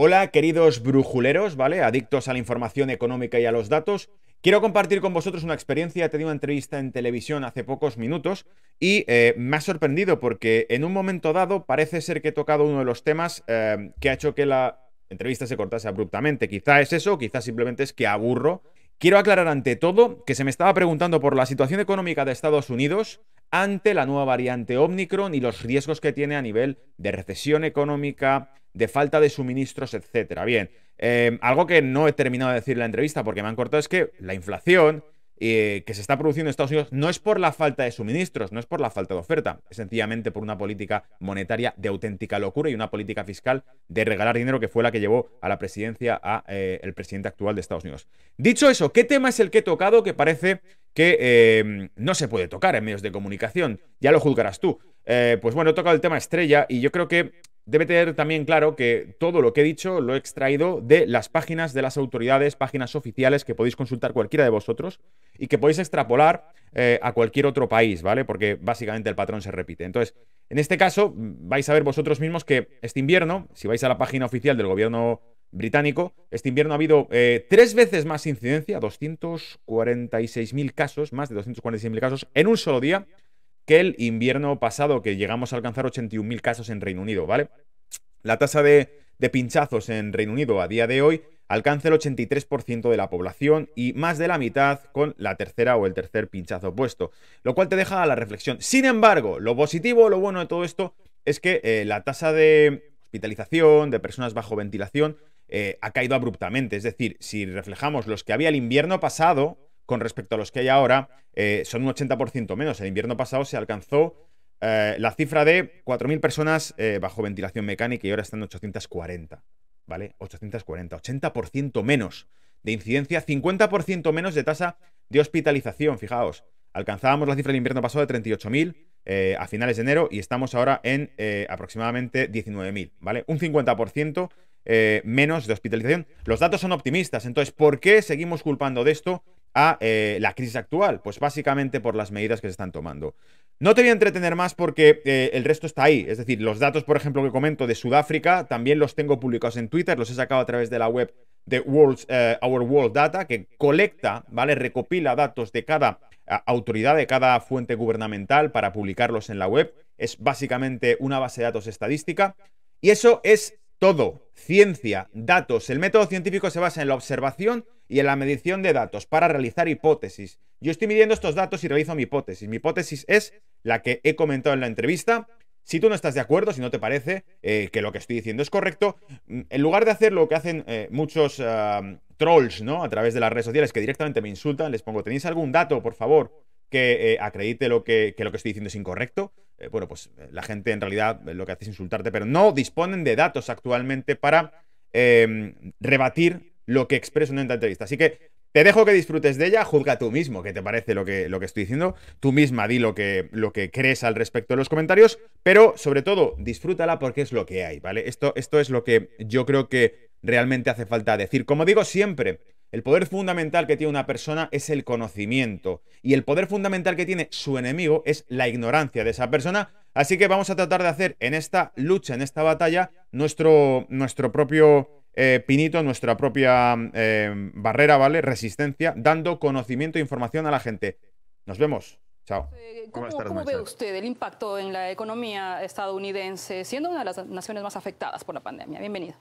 Hola, queridos brujuleros, ¿vale? Adictos a la información económica y a los datos. Quiero compartir con vosotros una experiencia. He tenido una entrevista en televisión hace pocos minutos y eh, me ha sorprendido porque en un momento dado parece ser que he tocado uno de los temas eh, que ha hecho que la entrevista se cortase abruptamente. Quizá es eso, quizá simplemente es que aburro Quiero aclarar ante todo que se me estaba preguntando por la situación económica de Estados Unidos, ante la nueva variante Omicron y los riesgos que tiene a nivel de recesión económica, de falta de suministros, etcétera. Bien, eh, algo que no he terminado de decir en la entrevista porque me han cortado es que la inflación, eh, que se está produciendo en Estados Unidos no es por la falta de suministros, no es por la falta de oferta, es sencillamente por una política monetaria de auténtica locura y una política fiscal de regalar dinero que fue la que llevó a la presidencia a eh, el presidente actual de Estados Unidos. Dicho eso, ¿qué tema es el que he tocado que parece que eh, no se puede tocar en medios de comunicación? Ya lo juzgarás tú. pues bueno, he tocado el tema estrella y yo creo que debe tener también claro que todo lo que he dicho lo he extraído de las páginas de las autoridades, páginas oficiales que podéis consultar cualquiera de vosotros y que podéis extrapolar eh, a cualquier otro país, ¿vale? Porque básicamente el patrón se repite. Entonces, en este caso, vais a ver vosotros mismos que este invierno, si vais a la página oficial del gobierno británico, este invierno ha habido eh, tres veces más incidencia, 246.000 casos, más de 246.000 casos en un solo día que el invierno pasado, que llegamos a alcanzar 81.000 casos en Reino Unido, ¿vale? La tasa de, pinchazos en Reino Unido a día de hoy alcanza el 83% de la población y más de la mitad con la tercera o el tercer pinchazo puesto, lo cual te deja a la reflexión. Sin embargo, lo positivo, lo bueno de todo esto es que eh, la tasa de hospitalización, de personas bajo ventilación, eh, ha caído abruptamente. Es decir, si reflejamos los que había el invierno pasado, con respecto a los que hay ahora, eh, son un 80% menos. El invierno pasado se alcanzó eh, la cifra de 4.000 personas eh, bajo ventilación mecánica y ahora están 840. ¿Vale? 840, 80% menos de incidencia, 50% menos de tasa de hospitalización, fijaos. Alcanzábamos la cifra del invierno pasado de 38.000 a finales de enero y estamos ahora en aproximadamente 19.000, ¿vale? Un 50% menos de hospitalización. Los datos son optimistas, entonces, ¿por qué seguimos culpando de esto a eh, la crisis actual? Pues básicamente por las medidas que se están tomando. No te voy a entretener más porque eh, el resto está ahí. Es decir, los datos, por ejemplo, que comento de Sudáfrica, también los tengo publicados en Twitter, los he sacado a través de la web de World, eh, Our World Data, que colecta, ¿vale? Recopila datos de cada autoridad, de cada fuente gubernamental para publicarlos en la web. Es básicamente una base de datos estadística. Y eso es todo. Ciencia, datos. El método científico se basa en la observación y en la medición de datos para realizar hipótesis. Yo estoy midiendo estos datos y realizo mi hipótesis. Mi hipótesis es la que he comentado en la entrevista. Si tú no estás de acuerdo, si no te parece eh, que lo que estoy diciendo es correcto, mm, en lugar de hacer lo que hacen eh, muchos trolls, ¿no? A través de las redes sociales que directamente me insultan, les pongo, ¿tenéis algún dato, por favor, que eh, acredite lo que, lo que estoy diciendo es incorrecto? bueno, pues la gente en realidad lo que hace es insultarte, pero no disponen de datos actualmente para em, rebatir lo que expreso en esta entrevista. Así que te dejo que disfrutes de ella, juzga tú mismo qué te parece lo que, lo que estoy diciendo, tú misma di lo que, lo que crees al respecto de los comentarios, pero sobre todo disfrútala porque es lo que hay, ¿vale? Esto, esto es lo que yo creo que realmente hace falta decir. Como digo siempre, el poder fundamental que tiene una persona es el conocimiento y el poder fundamental que tiene su enemigo es la ignorancia de esa persona Así que vamos a tratar de hacer en esta lucha, en esta batalla, nuestro, nuestro propio eh, pinito nuestra propia eh, barrera, ¿vale? Resistencia, dando conocimiento e información a la gente. Nos vemos. Chao. Eh, ¿Cómo, ve usted el impacto en la economía estadounidense, siendo una de las naciones más afectadas por la pandemia? Bienvenido.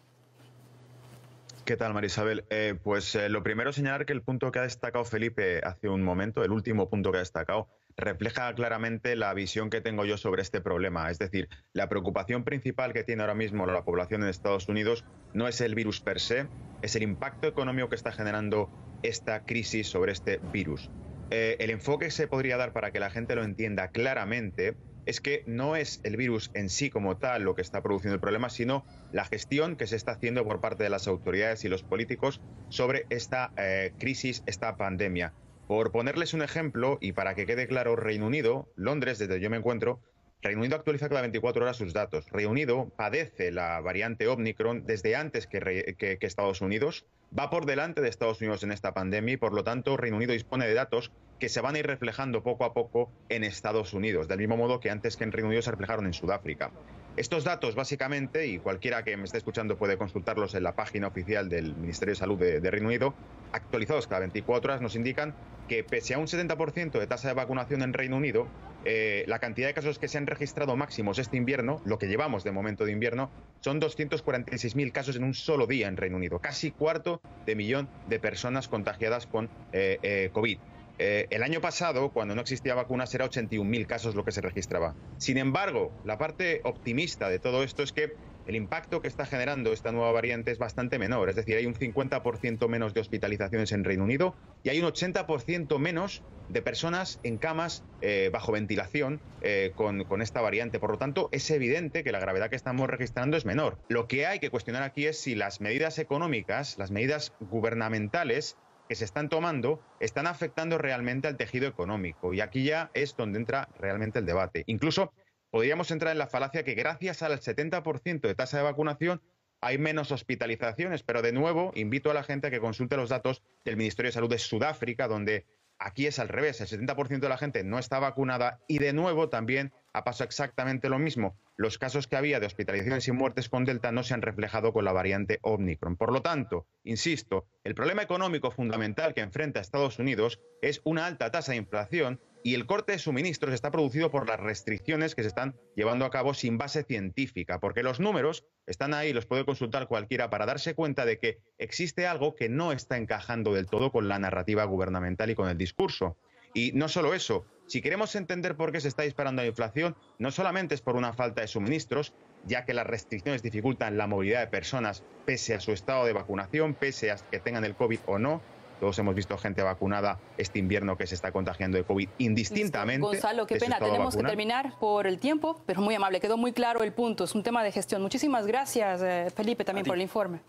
¿Qué tal, Marisabel? Isabel? pues lo primero señalar que el punto que ha destacado Felipe hace un momento, el último punto que ha destacado, refleja claramente la visión que tengo yo sobre este problema. Es decir, la preocupación principal que tiene ahora mismo la población en Estados Unidos no es el virus per se, es el impacto económico que está generando esta crisis sobre este virus. Eh, el enfoque que se podría dar para que la gente lo entienda claramente es que no es el virus en sí como tal lo que está produciendo el problema, sino la gestión que se está haciendo por parte de las autoridades y los políticos sobre esta eh, crisis, esta pandemia. Por ponerles un ejemplo y para que quede claro, Reino Unido, Londres, desde donde yo me encuentro, Reino Unido actualiza cada 24 horas sus datos. Reino Unido padece la variante Omicron desde antes que, que, Estados Unidos. Va por delante de Estados Unidos en esta pandemia y, por lo tanto, Reino Unido dispone de datos que se van a ir reflejando poco a poco en Estados Unidos, del mismo modo que antes que en Reino Unido se reflejaron en Sudáfrica. Estos datos, básicamente, y cualquiera que me esté escuchando puede consultarlos en la página oficial del Ministerio de Salud de, Reino Unido, actualizados cada 24 horas, nos indican que pese a un 70% de tasa de vacunación en Reino Unido, eh, la cantidad de casos que se han registrado máximos este invierno, lo que llevamos de momento de invierno, son 246.000 casos en un solo día en Reino Unido, casi cuarto de millón de personas contagiadas con eh, eh, COVID. Eh, el año pasado, cuando no existía vacunas, era 81.000 casos lo que se registraba. Sin embargo, la parte optimista de todo esto es que el impacto que está generando esta nueva variante es bastante menor. Es decir, hay un 50% menos de hospitalizaciones en Reino Unido y hay un 80% menos de personas en camas eh, bajo ventilación eh, con, esta variante. Por lo tanto, es evidente que la gravedad que estamos registrando es menor. Lo que hay que cuestionar aquí es si las medidas económicas, las medidas gubernamentales, que se están tomando están afectando realmente al tejido económico. Y aquí ya es donde entra realmente el debate. Incluso podríamos entrar en la falacia que gracias al 70% de tasa de vacunación hay menos hospitalizaciones, pero de nuevo invito a la gente a que consulte los datos del Ministerio de Salud de Sudáfrica, donde Aquí es al revés, el 70% de la gente no está vacunada y de nuevo también ha pasado exactamente lo mismo. Los casos que había de hospitalizaciones y muertes con Delta no se han reflejado con la variante Omicron. Por lo tanto, insisto, el problema económico fundamental que enfrenta Estados Unidos es una alta tasa de inflación y el corte de suministros está producido por las restricciones que se están llevando a cabo sin base científica, porque los números están ahí, los puede consultar cualquiera para darse cuenta de que existe algo que no está encajando del todo con la narrativa gubernamental y con el discurso. Y no solo eso, si queremos entender por qué se está disparando la inflación, no solamente es por una falta de suministros, ya que las restricciones dificultan la movilidad de personas pese a su estado de vacunación, pese a que tengan el COVID o no, todos hemos visto gente vacunada este invierno que se está contagiando de COVID indistintamente. Gonzalo, qué pena, tenemos que terminar por el tiempo, pero muy amable, quedó muy claro el punto, es un tema de gestión. Muchísimas gracias, eh, Felipe, también por el informe.